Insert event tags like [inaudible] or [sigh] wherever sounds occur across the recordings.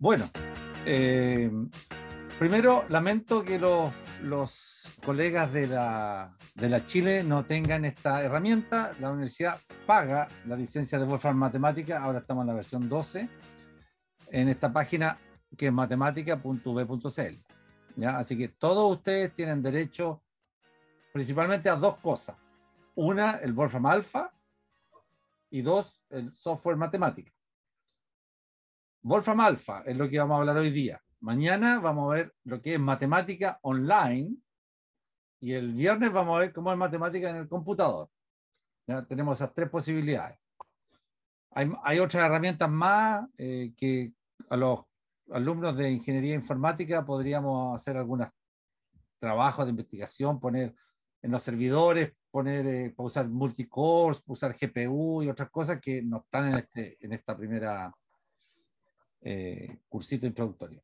Bueno, eh, primero lamento que los, colegas de la, de la, Chile no tengan esta herramienta. La universidad paga la licencia de Wolfram Matemática, ahora estamos en la versión 12, en esta página que es matemática.v.cl. Así que todos ustedes tienen derecho principalmente a dos cosas. Una, el Wolfram Alpha y dos, el software matemático. Wolfram Alpha es lo que vamos a hablar hoy día. Mañana vamos a ver lo que es matemática online y el viernes vamos a ver cómo es matemática en el computador. Ya tenemos esas tres posibilidades. Hay, otras herramientas más eh, que a los alumnos de ingeniería informática podríamos hacer algunos trabajos de investigación, poner en los servidores, poner, eh, usar multicores, usar GPU y otras cosas que no están en, este, en esta primera eh, cursito introductorio.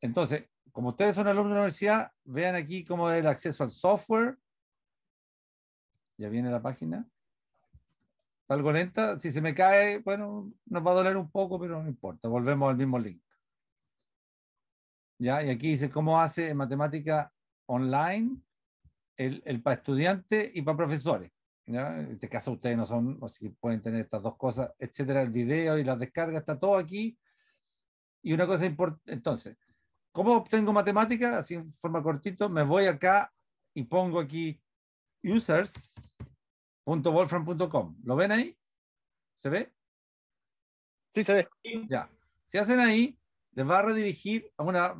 Entonces, como ustedes son alumnos de la universidad, vean aquí cómo es el acceso al software. Ya viene la página. Está algo lenta. Si se me cae, bueno, nos va a doler un poco, pero no importa. Volvemos al mismo link. Ya, y aquí dice cómo hace matemática online el para estudiantes y para profesores. En este caso ustedes no son, así que pueden tener estas dos cosas, etcétera, el video y las descargas, está todo aquí. Y una cosa importante, entonces, ¿cómo obtengo matemática? Así en forma cortito, me voy acá y pongo aquí users.wolfram.com. ¿Lo ven ahí? ¿Se ve? Sí, se ve. Ya. Si hacen ahí, les va a redirigir a una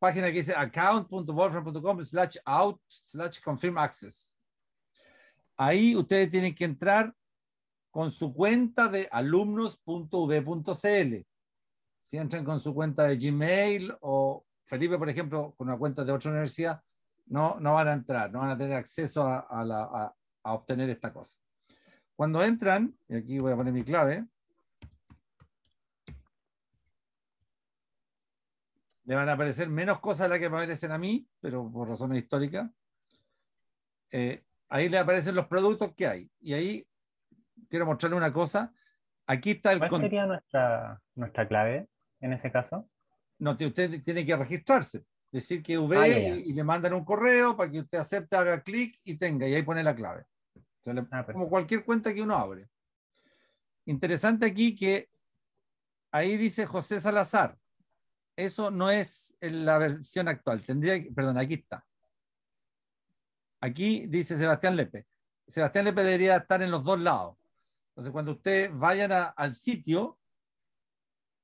página que dice account.wolfram.com slash out slash confirm access. Ahí ustedes tienen que entrar con su cuenta de alumnos.uv.cl. Si entran con su cuenta de Gmail o Felipe, por ejemplo, con una cuenta de otra universidad, no, no van a entrar, no van a tener acceso a, a, obtener esta cosa. Cuando entran, y aquí voy a poner mi clave, le van a aparecer menos cosas de las que me aparecen a mí, pero por razones históricas. Eh, ahí le aparecen los productos que hay. Y ahí quiero mostrarle una cosa. Aquí está el... ¿Cuál sería nuestra, nuestra clave en ese caso? No, usted tiene que registrarse. Decir que ve ah, y, le mandan un correo para que usted acepte, haga clic y tenga. Y ahí pone la clave. Ah, como cualquier cuenta que uno abre. Interesante aquí que ahí dice José Salazar. Eso no es la versión actual. Tendría que, perdón, aquí está. Aquí dice Sebastián Lepe. Sebastián Lepe debería estar en los dos lados. Entonces, cuando ustedes vayan al sitio,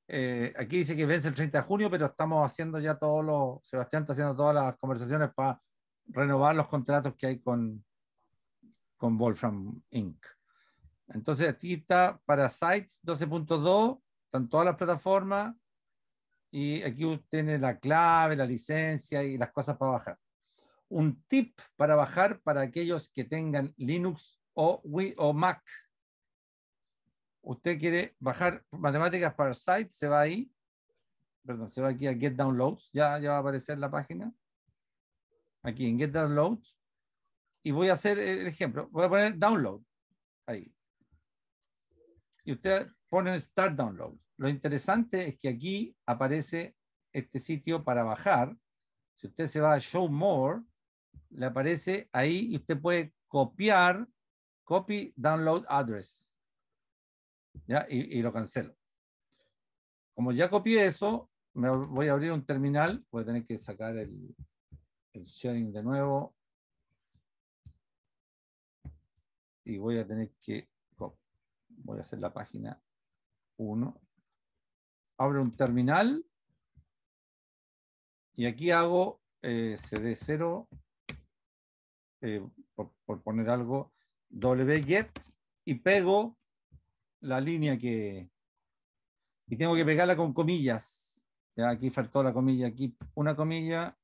eh, aquí dice que vence el 30 de junio, pero estamos haciendo ya todos los, Sebastián está haciendo todas las conversaciones para renovar los contratos que hay con, con Wolfram Inc. Entonces, aquí está para Sites 12.2, están todas las plataformas y aquí usted tiene la clave, la licencia y las cosas para bajar un tip para bajar para aquellos que tengan Linux o, Wii, o Mac. Usted quiere bajar matemáticas para site, se va ahí. Perdón, se va aquí a Get Downloads. Ya, ya va a aparecer la página. Aquí en Get Downloads. Y voy a hacer el ejemplo. Voy a poner Download. Ahí. Y usted pone Start Download. Lo interesante es que aquí aparece este sitio para bajar. Si usted se va a Show More, le aparece ahí y usted puede copiar, copy download address. ¿Ya? Y, lo cancelo. Como ya copié eso, me voy a abrir un terminal. Voy a tener que sacar el, el sharing de nuevo. Y voy a tener que, voy a hacer la página 1. Abro un terminal. Y aquí hago eh, cd0 eh, por, poner algo, wget y pego la línea que... Y tengo que pegarla con comillas. Ya aquí faltó la comilla, aquí una comilla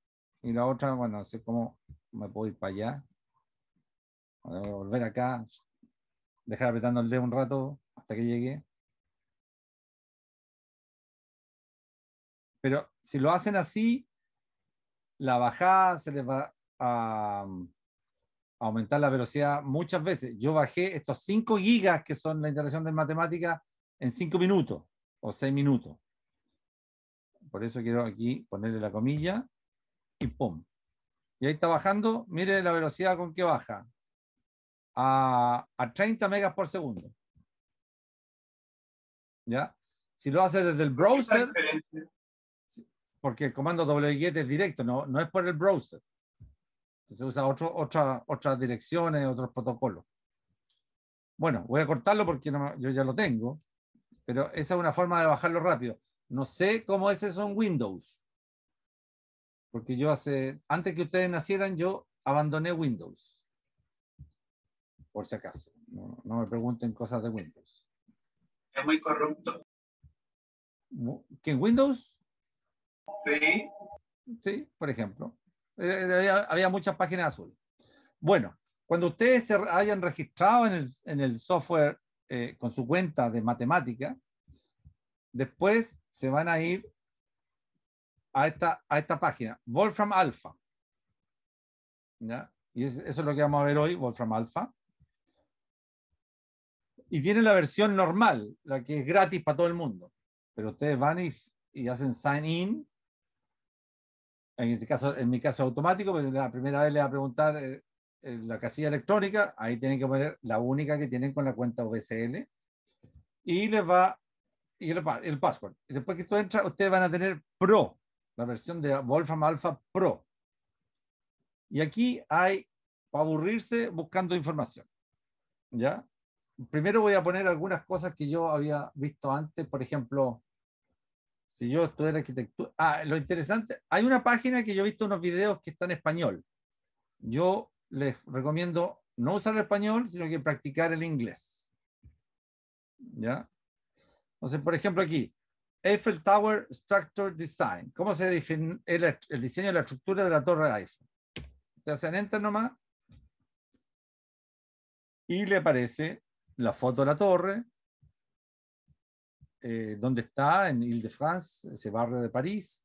y la otra, bueno, sé cómo me puedo ir para allá. volver acá, dejar apretando el dedo un rato hasta que llegue. Pero si lo hacen así, la bajada se les va a, aumentar la velocidad muchas veces. Yo bajé estos 5 gigas que son la interacción de matemática en 5 minutos o 6 minutos. Por eso quiero aquí ponerle la comilla y pum. Y ahí está bajando, mire la velocidad con que baja. A, a 30 megas por segundo. ¿Ya? Si lo hace desde el browser, porque el comando WGET es directo, no, no es por el browser. Entonces usa otra, otras direcciones, otros protocolos. Bueno, voy a cortarlo porque yo ya lo tengo, pero esa es una forma de bajarlo rápido. No sé cómo es son Windows, porque yo hace, antes que ustedes nacieran, yo abandoné Windows, por si acaso. No, me pregunten cosas de Windows. Es muy corrupto. ¿Qué, Windows? Sí. Sí, por ejemplo. Eh, eh, había, muchas páginas azules. Bueno, cuando ustedes se hayan registrado en el, en el software eh, con su cuenta de matemática, después se van a ir a esta, a esta página, Wolfram Alpha. Y eso es lo que vamos a ver hoy, Wolfram Alpha. Y tiene la versión normal, la que es gratis para todo el mundo. Pero ustedes van y hacen sign in en este caso, en mi caso automático, pues, la primera vez le va a preguntar eh, eh, la casilla electrónica, ahí tienen que poner la única que tienen con la cuenta VSL y les va el, password. Y después que esto entra, ustedes van a tener Pro, la versión de Wolfram Alpha Pro. Y aquí hay para aburrirse buscando información. ¿Ya? Primero voy a poner algunas cosas que yo había visto antes, por ejemplo, si yo estudié arquitectura. Ah, lo interesante, hay una página que yo he visto unos videos que están en español. Yo les recomiendo no usar el español, sino que practicar el inglés. ¿Ya? Entonces, por ejemplo, aquí, Eiffel Tower Structure Design. ¿Cómo se define el, diseño de la estructura de la torre de Eiffel? Te hacen enter nomás y le aparece la foto de la torre, eh, ¿Dónde está, en Ile-de-France, ese barrio de París.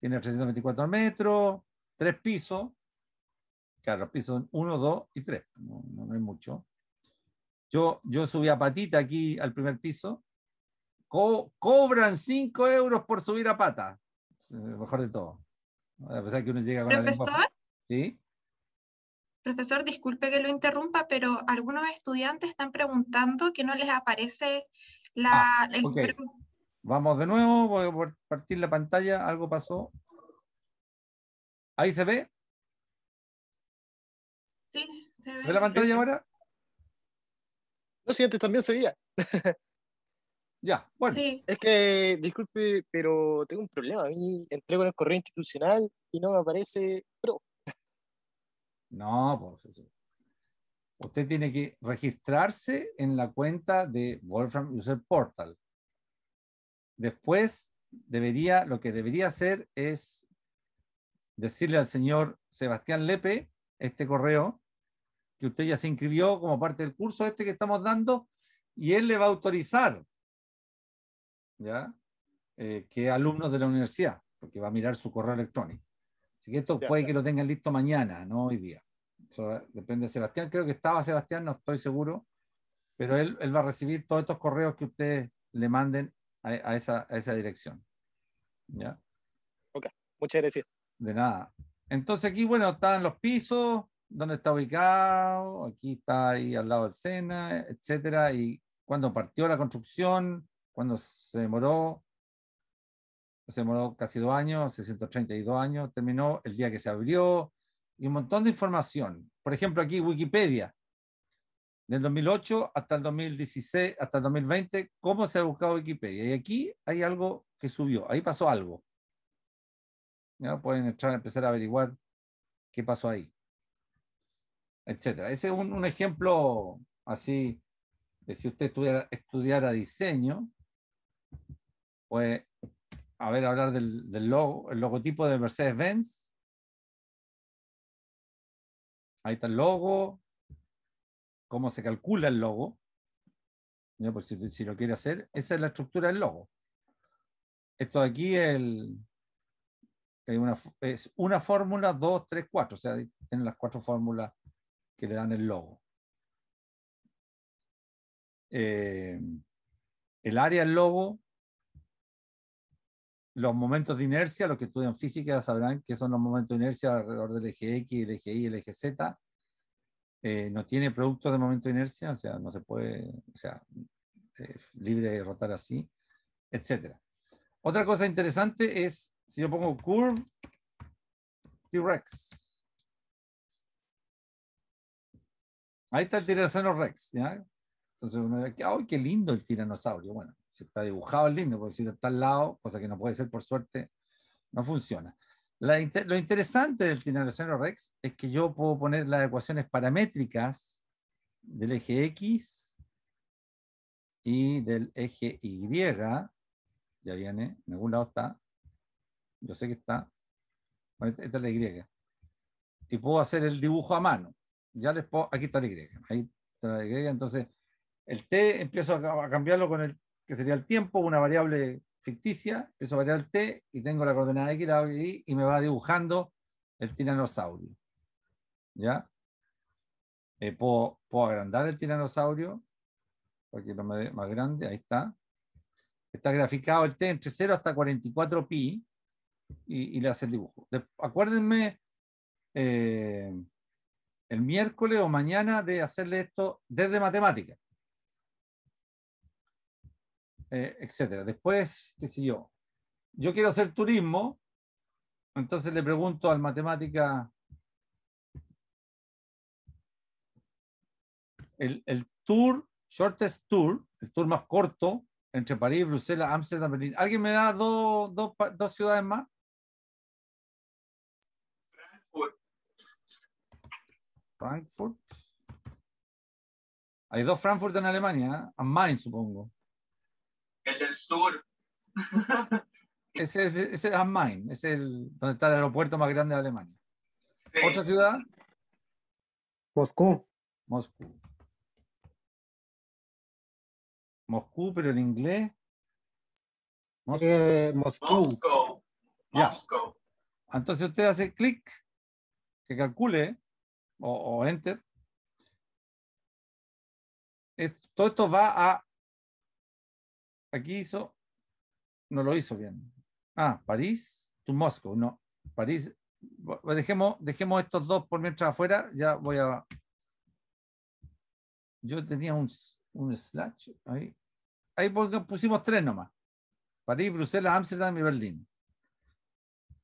Tiene 324 metros, tres pisos. Claro, los pisos son uno, dos y tres. no, hay mucho. Yo, yo subí a patita aquí al primer piso. cobran cinco euros por subir a pata. Eh, mejor de todo. A pesar que uno llega con ¿Profesor? La ¿Sí? Profesor, disculpe que lo interrumpa, pero algunos estudiantes están preguntando que no les aparece la, ah, Vamos de nuevo, voy a partir la pantalla, algo pasó. ¿Ahí se ve? Sí, se ve. ¿Ve la pantalla ahora? Lo siguiente también se veía. [laughs] ya, bueno. Sí. Es que, disculpe, pero tengo un problema. A mí entrego en el correo institucional y no me aparece Pro. No, pues eso usted tiene que registrarse en la cuenta de Wolfram User Portal. Después, debería, lo que debería hacer es decirle al señor Sebastián Lepe este correo que usted ya se inscribió como parte del curso este que estamos dando y él le va a autorizar ¿ya? Eh, que alumnos de la universidad, porque va a mirar su correo electrónico. Así que esto puede que lo tengan listo mañana, no hoy día eso depende de Sebastián, creo que estaba Sebastián, no estoy seguro, pero él, él va a recibir todos estos correos que ustedes le manden a, a, esa, esa, dirección. ¿Ya? Ok, muchas gracias. De nada. Entonces aquí, bueno, están los pisos, dónde está ubicado, aquí está ahí al lado del Sena, etcétera, y cuando partió la construcción, cuando se demoró, se demoró casi dos años, 632 años, terminó el día que se abrió, y un montón de información. Por ejemplo, aquí Wikipedia, del 2008 hasta el 2016, hasta el 2020, cómo se ha buscado Wikipedia. Y aquí hay algo que subió, ahí pasó algo. ¿Ya? Pueden entrar, empezar a averiguar qué pasó ahí, etcétera. Ese es un, un, ejemplo así de si usted estudiara, estudiara diseño, pues, a ver, hablar del, del logo, el logotipo de Mercedes-Benz, Ahí está el logo, cómo se calcula el logo. Por pues si, lo quiere hacer, esa es la estructura del logo. Esto de aquí el, es una fórmula, dos, tres, cuatro. O sea, tienen las cuatro fórmulas que le dan el logo. Eh, el área del logo los momentos de inercia, los que estudian física sabrán que son los momentos de inercia alrededor del eje X, el eje Y, el eje Z. Eh, no tiene productos de momento de inercia, o sea, no se puede, o sea, eh, libre de rotar así, etc. Otra cosa interesante es, si yo pongo curve T-Rex. Ahí está el tiranosaurio Rex, ¿ya? Entonces uno ve ¡ay, qué lindo el tiranosaurio! Bueno, está dibujado lindo, porque si está al lado, cosa que no puede ser por suerte, no funciona. lo interesante del tiranosaurio rex es que yo puedo poner las ecuaciones paramétricas del eje X y del eje Y. Ya viene, en algún lado está. Yo sé que está. esta es la Y. Y puedo hacer el dibujo a mano. Ya les puedo, aquí está la Y. Ahí está la Y. Entonces, el T empiezo a cambiarlo con el que sería el tiempo, una variable ficticia, varía el t, y tengo la coordenada x, la y, y me va dibujando el tiranosaurio. ¿Ya? Eh, puedo, agrandar el tiranosaurio, porque lo más grande, ahí está. Está graficado el t entre 0 hasta 44 pi, y, le hace el dibujo. acuérdenme eh, el miércoles o mañana de hacerle esto desde matemáticas eh, etcétera. Después, qué sé yo, yo quiero hacer turismo, entonces le pregunto al matemática, el, tour, shortest tour, el tour más corto, entre París, Bruselas, Ámsterdam, Berlín. ¿Alguien me da dos, ciudades más? Frankfurt. Frankfurt. Hay dos Frankfurt en Alemania, ¿eh? a Main, supongo. [laughs] ese, es el es es el, donde está el aeropuerto más grande de Alemania. ¿Otra ciudad? Moscú. Moscú. Moscú, pero en inglés. Eh, Moscú. Moscú. Entonces usted hace clic, que calcule, o, enter. todo esto va a aquí hizo, no lo hizo bien. Ah, París tu moscú no. París, dejemos, dejemos estos dos por mientras afuera, ya voy a... Yo tenía un, un slash ahí. Ahí pusimos tres nomás. París, Bruselas, Ámsterdam y Berlín.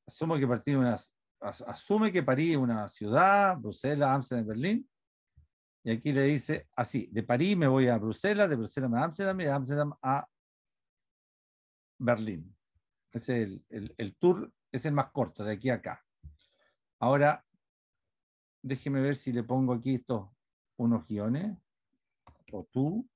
Asumo que París unas asume que París es una ciudad, Bruselas, Ámsterdam y Berlín. Y aquí le dice así, de París me voy a Bruselas, de Bruselas a Ámsterdam y de Ámsterdam a Berlín. Es el, tour es el más corto, de aquí a acá. Ahora, déjeme ver si le pongo aquí estos unos guiones, o tú,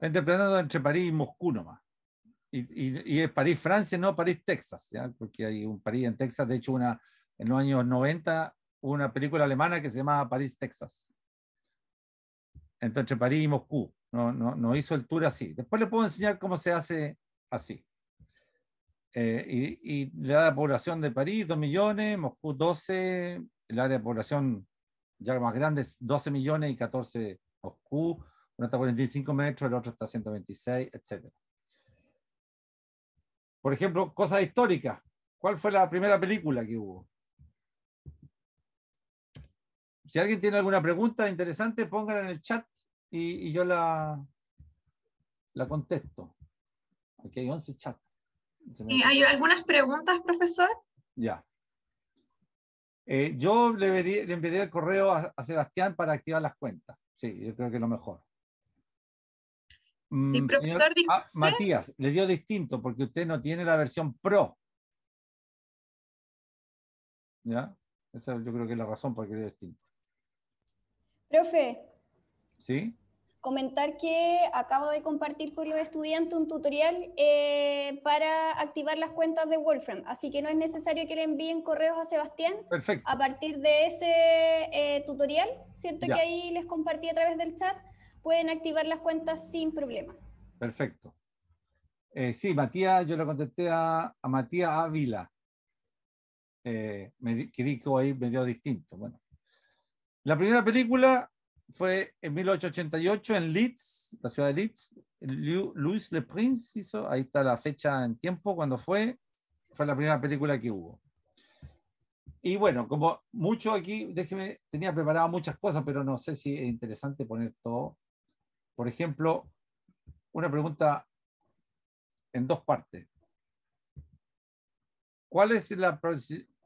entre París y Moscú nomás. Y, y, y París-Francia, no París-Texas, porque hay un París en Texas. De hecho, una, en los años 90 hubo una película alemana que se llamaba París-Texas. Entre París y Moscú. No, no, no, hizo el tour así. Después le puedo enseñar cómo se hace así. Eh, y, y, la población de París, 2 millones, Moscú 12, el área de población ya más grande, 12 millones y 14 Moscú, uno está a 45 metros, el otro está a 126, etc. Por ejemplo, cosas históricas. ¿Cuál fue la primera película que hubo? Si alguien tiene alguna pregunta interesante, póngala en el chat y, yo la, la contesto. Aquí hay 11 chats. ¿Y hay algunas preguntas, profesor? Ya. Eh, yo le, enviaría el correo a, Sebastián para activar las cuentas. Sí, yo creo que es lo mejor. Mm, ah, Matías, le dio distinto porque usted no tiene la versión pro. ¿Ya? Esa yo creo que es la razón por la que le dio distinto. Profe. ¿Sí? Comentar que acabo de compartir con los estudiantes un tutorial eh, para activar las cuentas de Wolfram, así que no es necesario que le envíen correos a Sebastián. Perfecto. A partir de ese eh, tutorial, ¿cierto? Que ahí les compartí a través del chat pueden activar las cuentas sin problema. Perfecto. Eh, sí, Matías, yo le contesté a, a Matías Ávila, eh, que dijo ahí medio distinto. Bueno. La primera película fue en 1888 en Leeds, la ciudad de Leeds. Luis Le Prince hizo, ahí está la fecha en tiempo, cuando fue, fue la primera película que hubo. Y bueno, como mucho aquí, déjeme, tenía preparado muchas cosas, pero no sé si es interesante poner todo. Por ejemplo, una pregunta en dos partes. ¿Cuál es la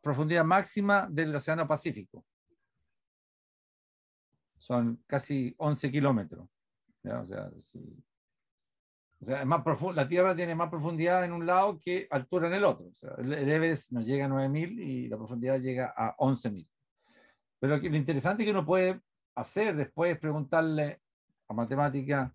profundidad máxima del Océano Pacífico? Son casi 11 kilómetros. O sea, la Tierra tiene más profundidad en un lado que altura en el otro. O el Everest nos llega a 9.000 y la profundidad llega a 11.000. Pero lo interesante que uno puede hacer después es preguntarle a matemática,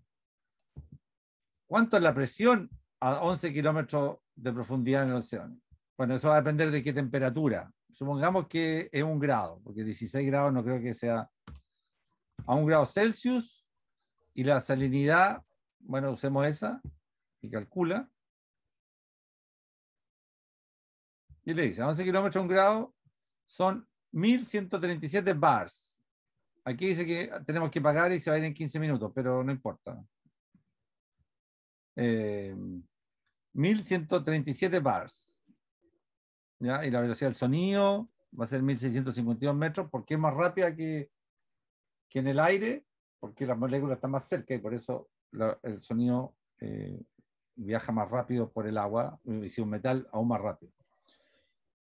¿cuánto es la presión a 11 kilómetros de profundidad en el océano? Bueno, eso va a depender de qué temperatura. Supongamos que es un grado, porque 16 grados no creo que sea a un grado Celsius y la salinidad, bueno, usemos esa y calcula. Y le dice, a 11 kilómetros a un grado son 1137 bars. Aquí dice que tenemos que pagar y se va a ir en 15 minutos, pero no importa. 1137 eh, bars. ¿Ya? Y la velocidad del sonido va a ser 1652 metros, porque es más rápida que, que en el aire, porque las moléculas están más cerca y por eso el sonido eh, viaja más rápido por el agua, y si un metal aún más rápido.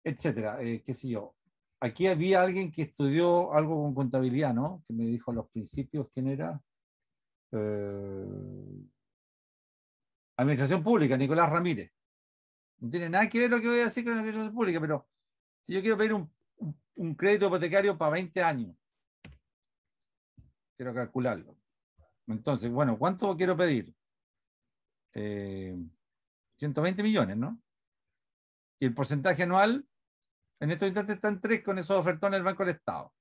Etcétera, eh, qué sé yo aquí había alguien que estudió algo con contabilidad, ¿no? Que me dijo a los principios quién era. Eh, administración pública, Nicolás Ramírez. No tiene nada que ver lo que voy a decir con la administración pública, pero si yo quiero pedir un, crédito hipotecario para 20 años, quiero calcularlo. Entonces, bueno, ¿cuánto quiero pedir? 120 eh, millones, ¿no? Y el porcentaje anual en estos instantes están tres con esos ofertones del Banco del Estado.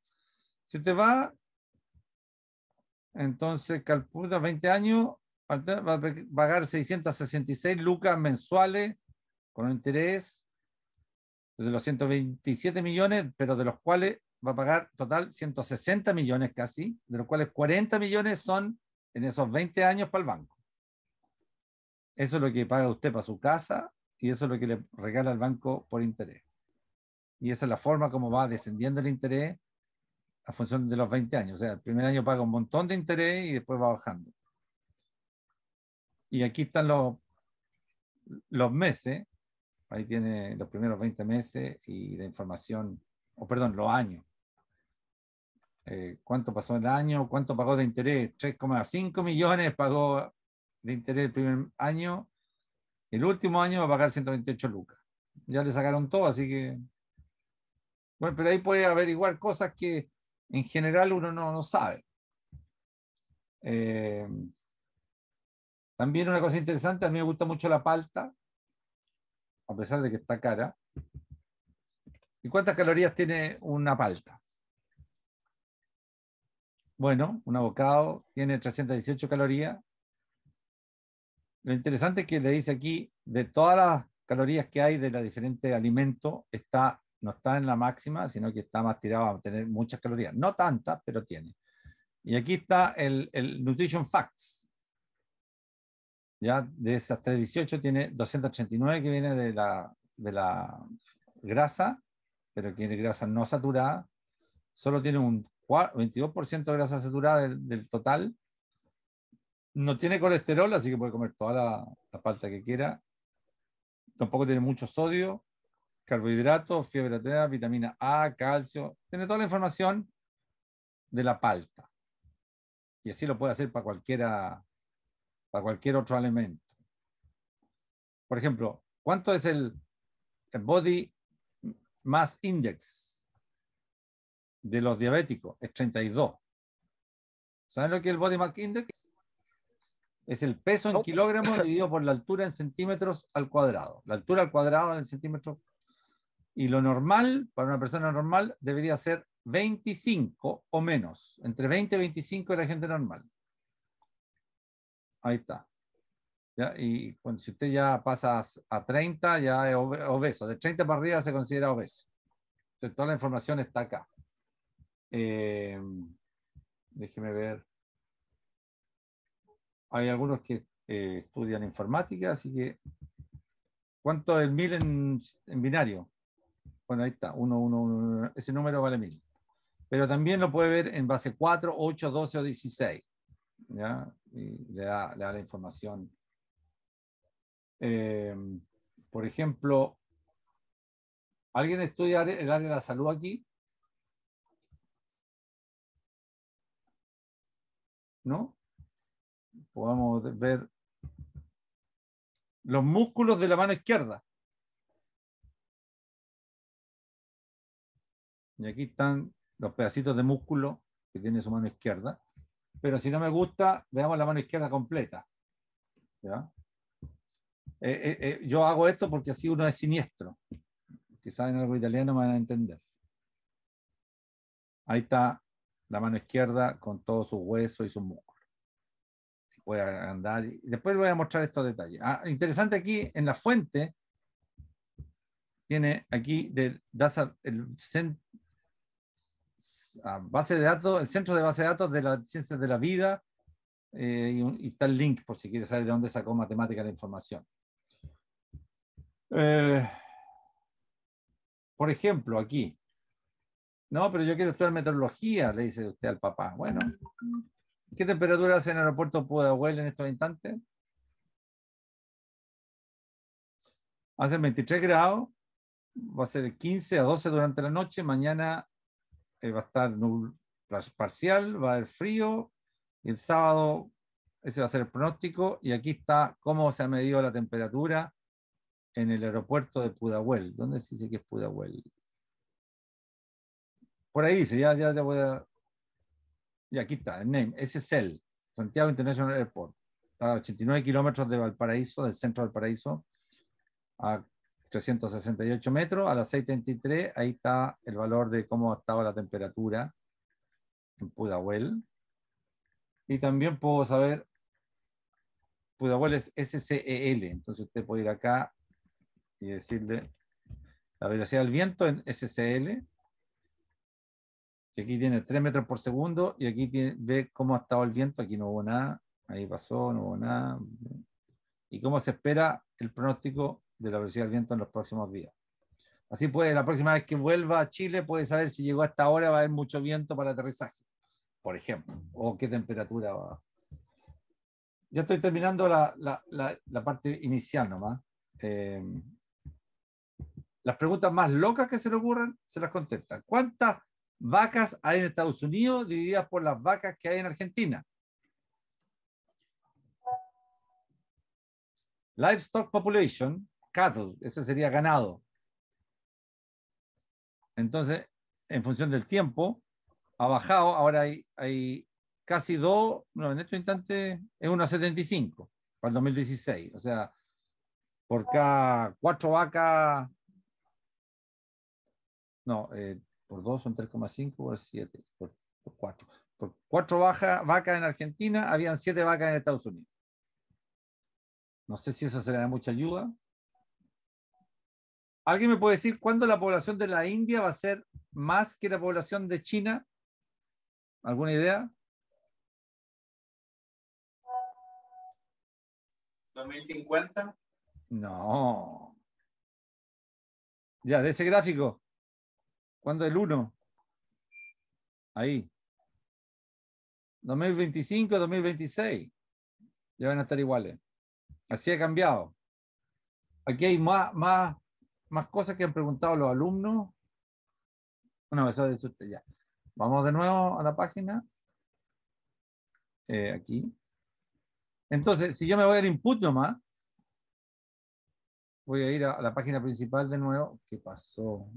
Si usted va, entonces calcula 20 años, va a pagar 666 lucas mensuales con interés de los 127 millones, pero de los cuales va a pagar total 160 millones casi, de los cuales 40 millones son en esos 20 años para el banco. Eso es lo que paga usted para su casa y eso es lo que le regala el banco por interés y esa es la forma como va descendiendo el interés a función de los 20 años. O sea, el primer año paga un montón de interés y después va bajando. Y aquí están los, los meses. Ahí tiene los primeros 20 meses y la información, o perdón, los años. Eh, ¿Cuánto pasó el año? ¿Cuánto pagó de interés? 3,5 millones pagó de interés el primer año. El último año va a pagar 128 lucas. Ya le sacaron todo, así que bueno, pero ahí puede averiguar cosas que en general uno no, sabe. Eh, también una cosa interesante, a mí me gusta mucho la palta, a pesar de que está cara. ¿Y cuántas calorías tiene una palta? Bueno, un abocado tiene 318 calorías. Lo interesante es que le dice aquí, de todas las calorías que hay de los diferentes alimentos, está no está en la máxima, sino que está más tirado a tener muchas calorías. No tantas, pero tiene. Y aquí está el, Nutrition Facts. Ya de esas 318 tiene 289 que viene de la, de la grasa, pero tiene grasa no saturada. Solo tiene un 22% de grasa saturada del, total. No tiene colesterol, así que puede comer toda la, la palta que quiera. Tampoco tiene mucho sodio carbohidratos, fiebre de vitamina A, calcio. Tiene toda la información de la palta. Y así lo puede hacer para cualquiera, para cualquier otro alimento. Por ejemplo, ¿cuánto es el, el body mass index de los diabéticos? Es 32. ¿Saben lo que es el body mass index? Es el peso en kilogramos dividido por la altura en centímetros al cuadrado. La altura al cuadrado en centímetros y lo normal para una persona normal debería ser 25 o menos. Entre 20 y 25 es la gente normal. Ahí está. Y cuando, si usted ya pasa a 30, ya es obeso. De 30 para arriba se considera obeso. Entonces, toda la información está acá. Eh, déjeme ver. Hay algunos que eh, estudian informática, así que ¿cuánto es el mil en binario? Bueno, ahí está, 1, 1, 1, ese número vale 1000. Pero también lo puede ver en base 4, 8, 12 o 16. ¿ya? Y le, da, la información. Em, por ejemplo, ¿alguien estudia el área de la salud aquí? ¿No? Podemos ver los músculos de la mano izquierda. Y aquí están los pedacitos de músculo que tiene su mano izquierda. Pero si no me gusta, veamos la mano izquierda completa. ¿Ya? Eh, eh, eh, yo hago esto porque así uno es siniestro. Que saben algo italiano me van a entender. Ahí está la mano izquierda con todos sus huesos y sus músculos. Voy a andar Y después voy a mostrar estos detalles. Ah, interesante aquí en la fuente, tiene aquí del, el, base de datos, el centro de base de datos de las ciencias de la vida, eh, y, está el link por si quieres saber de dónde sacó matemática la información. Eh, por ejemplo, aquí. No, pero yo quiero estudiar meteorología, le dice usted al papá. Bueno, ¿qué temperatura hace en el aeropuerto Pudahuel en estos instantes? Hace 23 grados, va a ser 15 a 12 durante la noche, mañana eh, va a estar parcial, va a haber frío, el sábado ese va a ser el pronóstico, y aquí está cómo se ha medido la temperatura en el aeropuerto de Pudahuel. ¿Dónde se dice que es Pudahuel? Por ahí dice, ya, ya, voy a... Y aquí está, el name, ese es el Santiago International Airport. a 89 kilómetros de Valparaíso, del centro de Valparaíso, a 368 metros, a las 6.33, ahí está el valor de cómo ha estado la temperatura en Pudahuel. Y también puedo saber, Pudahuel es SCEL, entonces usted puede ir acá y decirle la velocidad del viento en SCL. E y aquí tiene 3 metros por segundo y aquí ve cómo ha estado el viento, aquí no hubo nada, ahí pasó, no hubo nada. Y cómo se espera el pronóstico de la velocidad del viento en los próximos días. Así pues, la próxima vez que vuelva a Chile puede saber si llegó hasta ahora, va a haber mucho viento para aterrizaje, por ejemplo, o qué temperatura va. Ya estoy terminando la, parte inicial nomás. Eh, las preguntas más locas que se le ocurran se las contestan. ¿Cuántas vacas hay en Estados Unidos divididas por las vacas que hay en Argentina? Livestock population ese sería ganado. Entonces, en función del tiempo, ha bajado, ahora hay, casi dos, no, en este instante es 1,75 para el 2016. O sea, por cada cuatro vacas, no, eh, por dos son 3,5, por 7, por, por cuatro. Por cuatro vacas en Argentina, habían siete vacas en Estados Unidos. No sé si eso será de mucha ayuda, ¿Alguien me puede decir cuándo la población de la India va a ser más que la población de China? ¿Alguna idea? 2050. No. Ya, de ese gráfico. ¿Cuándo el 1? Ahí. 2025, 2026. Ya van a estar iguales. Así ha cambiado. Aquí hay más, más más cosas que han preguntado los alumnos. No, eso es ya. Vamos de nuevo a la página. Eh, aquí. Entonces, si yo me voy al input nomás, voy a ir a, la página principal de nuevo. ¿Qué pasó?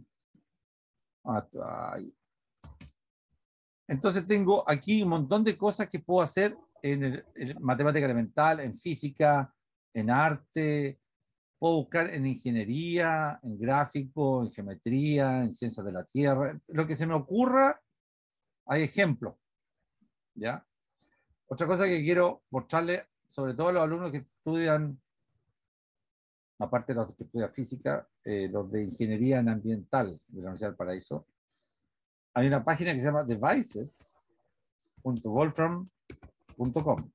Ah, Entonces tengo aquí un montón de cosas que puedo hacer en, en, matemática elemental, en física, en arte, puedo buscar en ingeniería, en gráfico, en geometría, en ciencias de la tierra, lo que se me ocurra, hay ejemplo. ¿Ya? Otra cosa que quiero mostrarle, sobre todo a los alumnos que estudian, aparte de los que estudian física, eh, los de ingeniería en ambiental de la Universidad del Paraíso, hay una página que se llama devices.wolfram.com.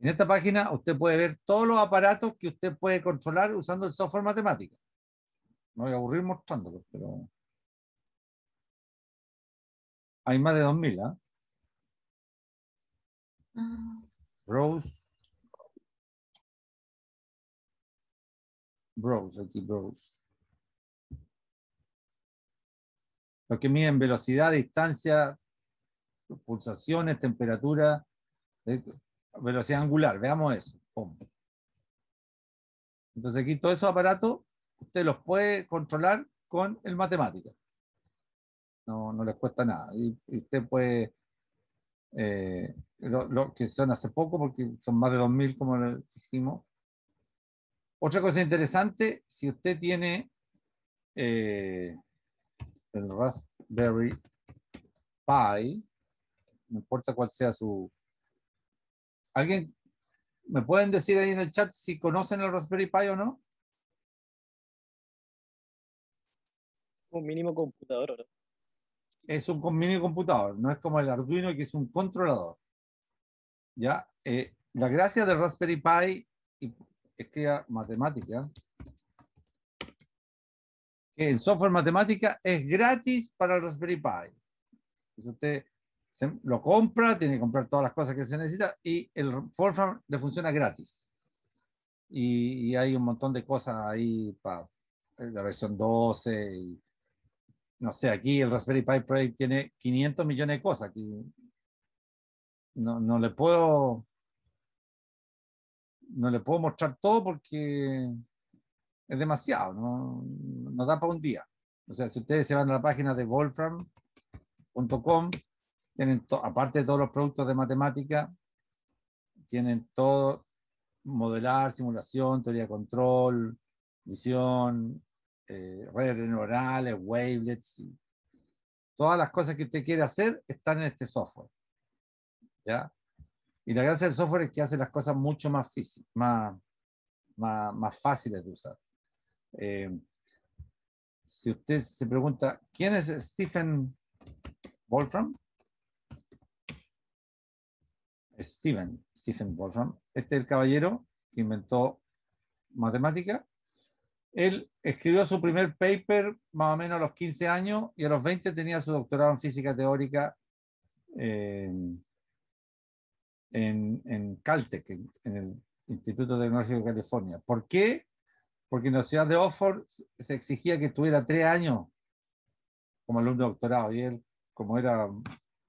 En esta página usted puede ver todos los aparatos que usted puede controlar usando el software matemático. No voy a aburrir mostrándolos, pero... Hay más de 2000, ¿ah? ¿ah? Bros, Browse. aquí browse. Lo que miden velocidad, distancia, pulsaciones, temperatura, eh, velocidad angular, veamos eso. Entonces aquí todos esos aparatos usted los puede controlar con el matemática. No, no les cuesta nada. Y, usted puede, eh, lo que son hace poco, porque son más de 2.000 como le dijimos. Otra cosa interesante, si usted tiene eh, el Raspberry Pi, no importa cuál sea su, ¿Alguien me pueden decir ahí en el chat si conocen el Raspberry Pi o no? Un mínimo computador, Es un mini computador, no es como el Arduino que es un controlador. ¿Ya? Eh, la gracia del Raspberry Pi, y es que matemática, que el software matemática es gratis para el Raspberry Pi. Entonces lo compra, tiene que comprar todas las cosas que se necesita y el Wolfram le funciona gratis. Y, hay un montón de cosas ahí para eh, la versión 12. Y, no sé, aquí el Raspberry Pi Project tiene 500 millones de cosas. Que no, no le puedo no le puedo mostrar todo porque es demasiado, no, no da para un día. O sea, si ustedes se van a la página de wolfram.com, tienen aparte de todos los productos de matemática, tienen todo, modelar, simulación, teoría de control, visión, eh, redes neuronales, wavelets, y todas las cosas que usted quiere hacer están en este software. ¿ya? Y la gracia del software es que hace las cosas mucho más, más, más, fáciles de usar. Eh, si usted se pregunta, ¿quién es Stephen Wolfram? Stephen, Stephen Wolfram. Este es el caballero que inventó matemática. Él escribió su primer paper más o menos a los 15 años y a los 20 tenía su doctorado en física teórica eh, en, Caltech, en, el Instituto Tecnológico de California. ¿Por qué? Porque en la ciudad de Oxford se exigía que tuviera tres años como alumno doctorado y él, como era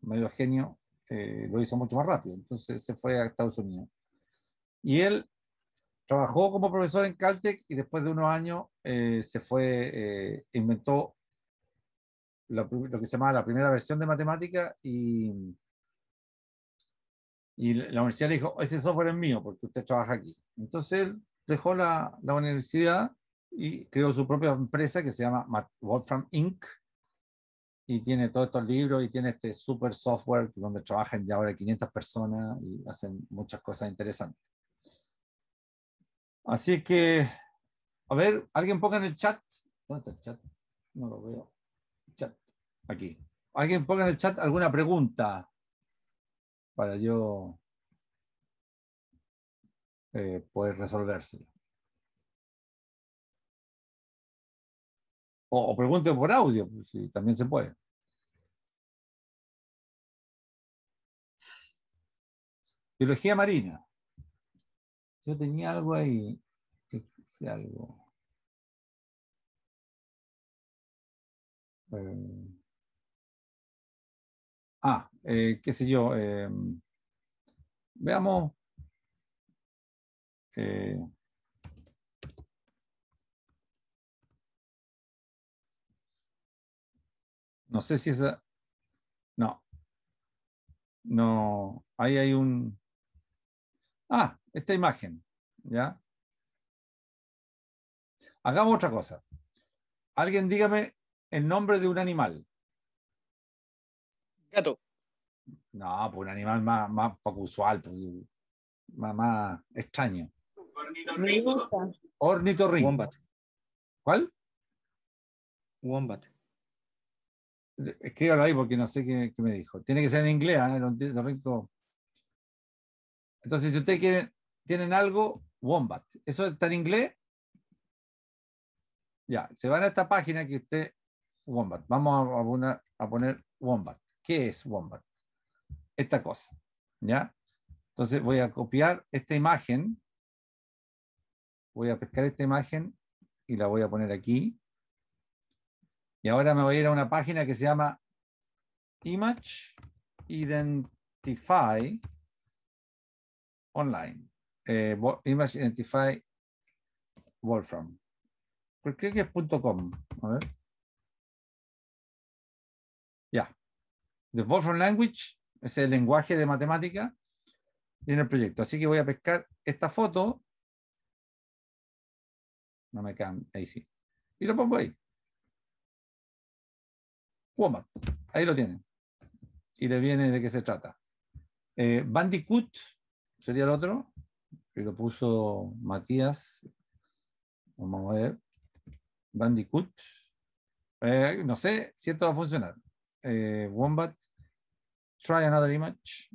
medio genio, eh, lo hizo mucho más rápido. Entonces se fue a Estados Unidos. Y él trabajó como profesor en Caltech y después de unos años eh, se fue, eh, inventó lo que se llama la primera versión de matemática y, y la universidad le dijo, ese software es mío porque usted trabaja aquí. Entonces él dejó la, la universidad y creó su propia empresa que se llama Wolfram Inc y tiene todos estos libros y tiene este super software donde trabajan ya ahora 500 personas y hacen muchas cosas interesantes. Así que, a ver, alguien ponga en el chat. ¿Dónde está el chat? No lo veo. Chat. Aquí. Alguien ponga en el chat alguna pregunta para yo eh, poder resolvérsela. O, pregunte por audio, pues, si también se puede. Biología marina. Yo tenía algo ahí. Que algo. Eh, ah, eh, qué sé yo. Eh, veamos. Eh, No sé si es. No. No. Ahí hay un... Ah, esta imagen. ¿Ya? Hagamos otra cosa. Alguien dígame el nombre de un animal. Gato. No, pues un animal más, poco usual, pues, más, más, extraño. Ornitorrinco. Ornitorrinco. ¿Cuál? Wombat escríbalo ahí porque no sé qué, me dijo. Tiene que ser en inglés, ¿eh? lo, rico. Entonces, si ustedes tienen algo, Wombat. ¿Eso está en inglés? Ya, se van a esta página que usted, Wombat. Vamos a, a poner Wombat. ¿Qué es Wombat? Esta cosa. ¿Ya? Entonces voy a copiar esta imagen. Voy a pescar esta imagen y la voy a poner aquí. Y ahora me voy a ir a una página que se llama Image Identify Online. Eh, Image Identify Wolfram. Porque que es A ver. Ya. The Wolfram Language es el lenguaje de matemática y en el proyecto. Así que voy a pescar esta foto. No me cambia. Ahí sí. Y lo pongo ahí. Wombat, Ahí lo tienen. Y le viene de qué se trata. Eh, Bandicoot sería el otro, que lo puso Matías. Vamos a ver. Bandicoot. Eh, no sé si esto va a funcionar. Eh, Wombat. Try another image.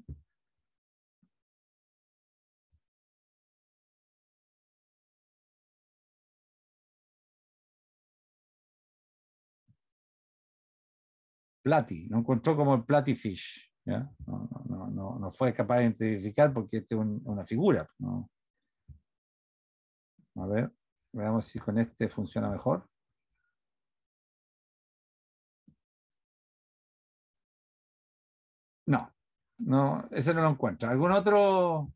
platy no encontró como el platyfish, ¿ya? No, no, no, no, fue capaz de identificar porque este es una figura. A ver, veamos si con este funciona mejor. No, no, ese no lo encuentra. ¿Algún otro?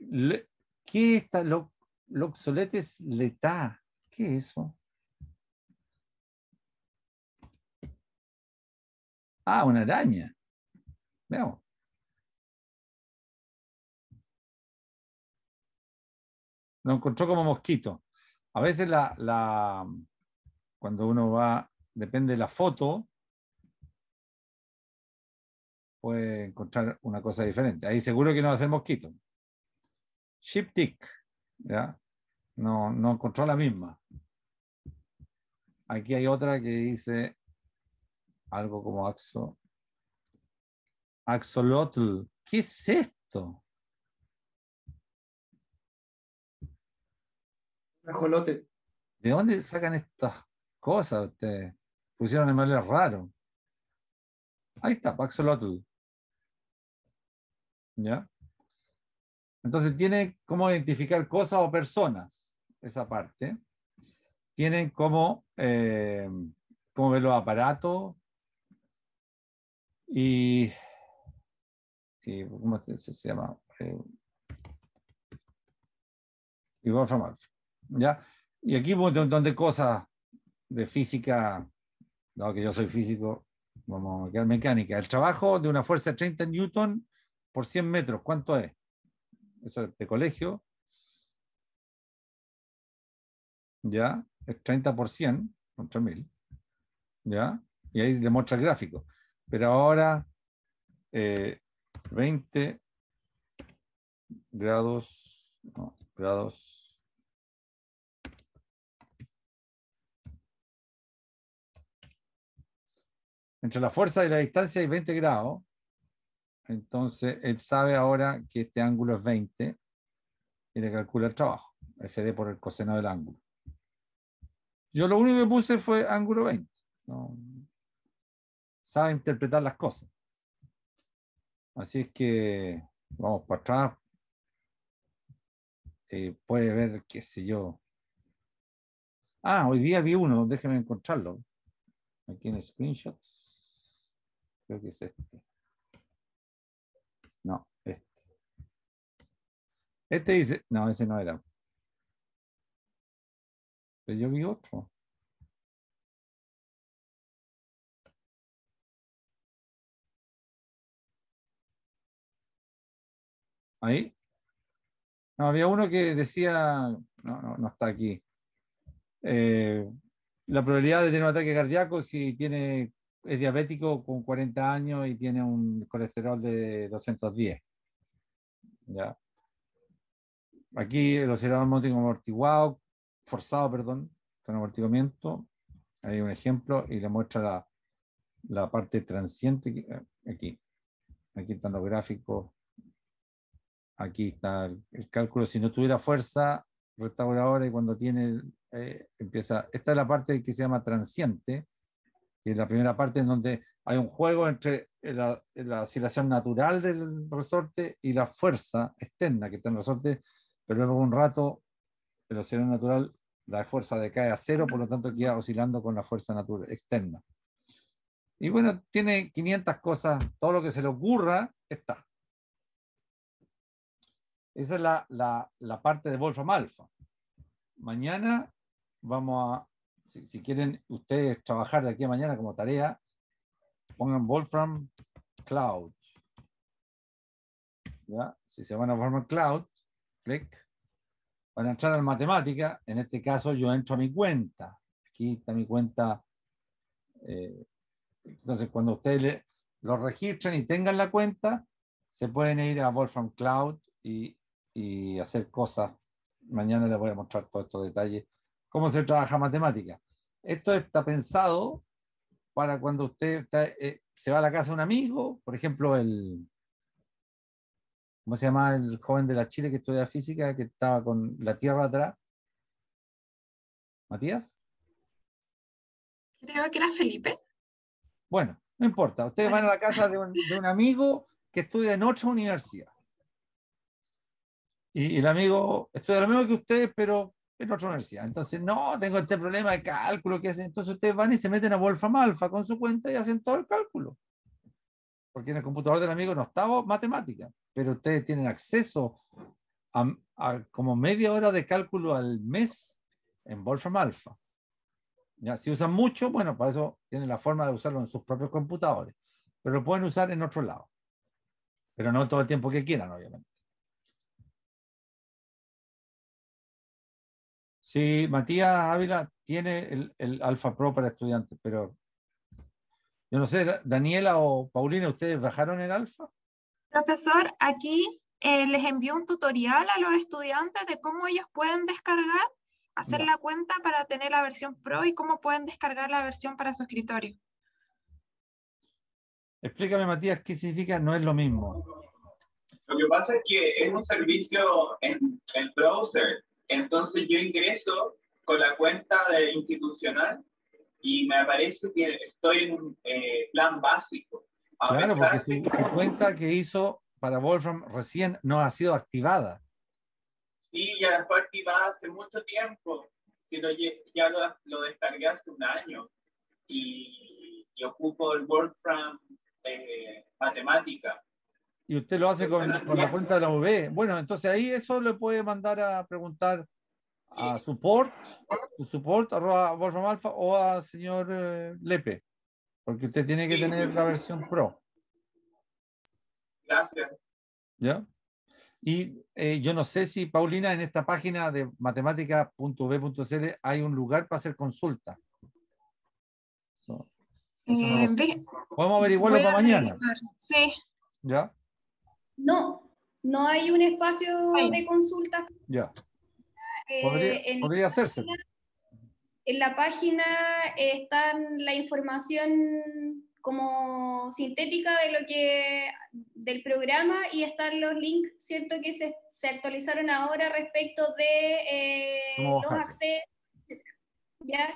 ¿Qué está Lo, Loxoletes letá. ¿Qué es eso? Ah, una araña. Veamos. Lo encontró como mosquito. A veces la, la, cuando uno va, depende de la foto, puede encontrar una cosa diferente. Ahí seguro que no va a ser mosquito. tick, ¿ya? No, no encontró la misma. Aquí hay otra que dice algo como Axo. Axolotl. ¿Qué es esto? Ajolote. ¿De dónde sacan estas cosas ustedes? Pusieron animales raros. Ahí está, axolotl. ¿Ya? Entonces tiene cómo identificar cosas o personas, esa parte. Tienen como eh, cómo ver los aparatos, y, se, llama? Eh, y ¿Ya? Y aquí un montón de cosas de física, dado que yo soy físico, vamos a quedar mecánica. El trabajo de una fuerza de 30 newton por 100 metros, ¿cuánto es? Eso es de colegio. ¿Ya? Es 30 por 100, 3000. ¿Ya? Y ahí le muestra el gráfico. Pero ahora 20 eh, grados, no, grados. Entre la fuerza y la distancia hay 20 grados. Entonces, él sabe ahora que este ángulo es 20 y le calcula el trabajo, FD por el coseno del ángulo. Yo lo único que puse fue ángulo 20. No, sabe interpretar las cosas. Así es que vamos para atrás. Eh, puede ver, qué sé yo. Ah, hoy día vi uno, déjenme encontrarlo. Aquí en el screenshot. Creo que es este. No, este. Este dice, no, ese no era. Pero yo vi otro. ¿Ahí? No, había uno que decía, no, no, no está aquí. Eh, la probabilidad de tener un ataque cardíaco si tiene, es diabético con 40 años y tiene un colesterol de 210. ¿Ya? Aquí el oscilador mótico amortiguado, forzado, perdón, con amortiguamiento. Hay un ejemplo y le muestra la, la parte transiente eh, aquí. Aquí están los gráficos Aquí está el, cálculo. Si no tuviera fuerza restauradora y cuando tiene, eh, empieza. Esta es la parte que se llama transiente, que es la primera parte en donde hay un juego entre la, oscilación natural del resorte y la fuerza externa que está en el resorte, pero luego un rato el oscilación natural, la fuerza decae a cero, por lo tanto queda oscilando con la fuerza natural externa. Y bueno, tiene 500 cosas, todo lo que se le ocurra está. Esa es la, parte de Wolfram Alpha. Mañana vamos a, si, quieren ustedes trabajar de aquí a mañana como tarea, pongan Wolfram Cloud. ¿Ya? Si se van a Wolfram Cloud, clic, para entrar a matemática. En este caso yo entro a mi cuenta. Aquí está mi cuenta. Eh, entonces, cuando ustedes lo registren y tengan la cuenta, se pueden ir a Wolfram Cloud y y hacer cosas. Mañana les voy a mostrar todos estos detalles. ¿Cómo se trabaja matemática? Esto está pensado para cuando usted eh, se va a la casa de un amigo, por ejemplo, el, ¿cómo se llama? El joven de la Chile que estudia física, que estaba con la Tierra atrás. ¿Matías? Creo que era Felipe. Bueno, no importa. Ustedes van a la casa de un amigo que estudia en otra universidad. Y, el amigo estudia lo mismo que ustedes, pero en otra universidad. Entonces, no, tengo este problema de cálculo que hacen. Entonces ustedes van y se meten a Wolfram Alpha con su cuenta y hacen todo el cálculo. Porque en el computador del amigo no estaba matemática, pero ustedes tienen acceso a, como media hora de cálculo al mes en Wolfram Alpha. ¿Ya? Si usan mucho, bueno, para eso tienen la forma de usarlo en sus propios computadores, pero lo pueden usar en otro lado. Pero no todo el tiempo que quieran, obviamente. Sí, Matías Ávila tiene el, Alpha Alfa Pro para estudiantes, pero yo no sé, Daniela o Paulina, ¿ustedes bajaron el Alfa? Profesor, aquí eh, les envió un tutorial a los estudiantes de cómo ellos pueden descargar, hacer la cuenta para tener la versión Pro y cómo pueden descargar la versión para su escritorio. Explícame, Matías, qué significa no es lo mismo. Lo que pasa es que es un servicio en el browser entonces yo ingreso con la cuenta de institucional y me parece que estoy en un eh, plan básico. claro, porque su, cuenta que hizo para Wolfram recién no ha sido activada. Sí, ya fue activada hace mucho tiempo. Si ya lo, descargué hace un año y, ocupo el Wolfram eh, Matemática y usted lo hace con, la cuenta de la UB. Bueno, entonces ahí eso le puede mandar a preguntar a support, support arroba Alfa o a señor eh, Lepe, porque usted tiene que tener la versión pro. Gracias. ¿Ya? Y eh, yo no sé si, Paulina, en esta página de matemática.b.cl hay un lugar para hacer consulta. Eh, Vamos a averiguarlo para mañana. Sí. ¿Ya? No, no hay un espacio de consulta. Ya. Eh, podría, en hacerse. en la página está la información como sintética de lo que del programa y están los links, cierto que se, se actualizaron ahora respecto de eh, los accesos, ¿ya?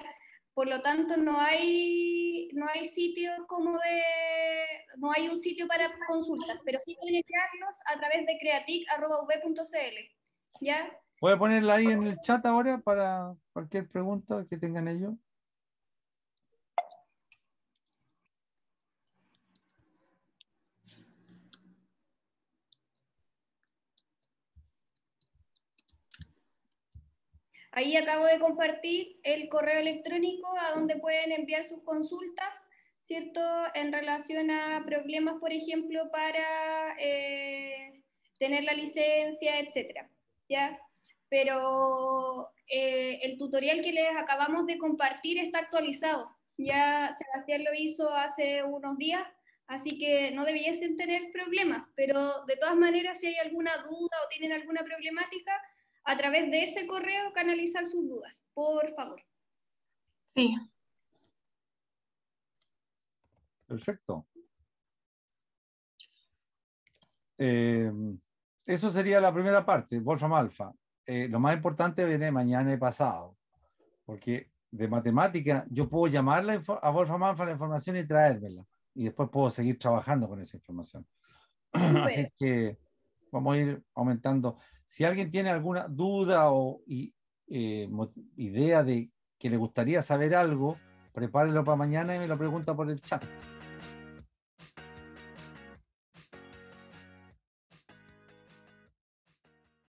Por lo tanto, no hay, no hay sitios como de, no hay un sitio para consultas, pero sí pueden enviarnos a través de creatic.v.cl. ¿Ya? Voy a ponerla ahí en el chat ahora para cualquier pregunta que tengan ellos. Ahí acabo de compartir el correo electrónico a donde pueden enviar sus consultas, ¿cierto? En relación a problemas, por ejemplo, para eh, tener la licencia, etcétera, ¿ya? Pero eh, el tutorial que les acabamos de compartir está actualizado. Ya Sebastián lo hizo hace unos días, así que no debiesen tener problemas, pero de todas maneras, si hay alguna duda o tienen alguna problemática, a través de ese correo canalizar sus dudas, por favor. Sí. Perfecto. Em, eso sería la primera parte, Wolfram Alpha. Eh, lo más importante viene mañana y pasado, porque de matemática yo puedo llamarla a Wolfram Alpha la información y traérmela, y después puedo seguir trabajando con esa información. [clears throat] Así que vamos a ir aumentando. Si alguien tiene alguna duda o eh, idea de que le gustaría saber algo, prepárenlo para mañana y me lo pregunta por el chat.